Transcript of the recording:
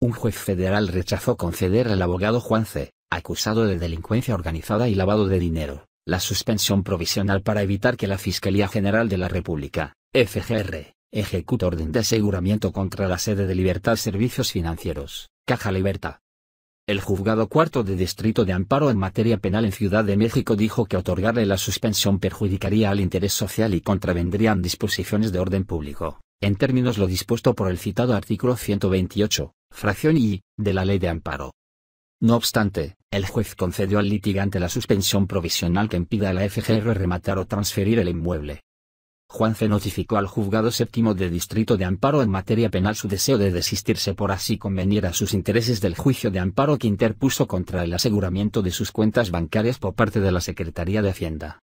Un juez federal rechazó conceder al abogado Juan C., acusado de delincuencia organizada y lavado de dinero, la suspensión provisional para evitar que la Fiscalía General de la República, FGR, ejecute orden de aseguramiento contra la sede de Libertad Servicios Financieros, Caja Libertad. El juzgado cuarto de distrito de amparo en materia penal en Ciudad de México dijo que otorgarle la suspensión perjudicaría al interés social y contravendrían disposiciones de orden público, en términos lo dispuesto por el citado artículo 128, fracción y, de la ley de amparo. No obstante, el juez concedió al litigante la suspensión provisional que impida a la FGR rematar o transferir el inmueble. Juan C. notificó al juzgado séptimo de distrito de amparo en materia penal su deseo de desistirse por así convenir a sus intereses del juicio de amparo que interpuso contra el aseguramiento de sus cuentas bancarias por parte de la Secretaría de Hacienda.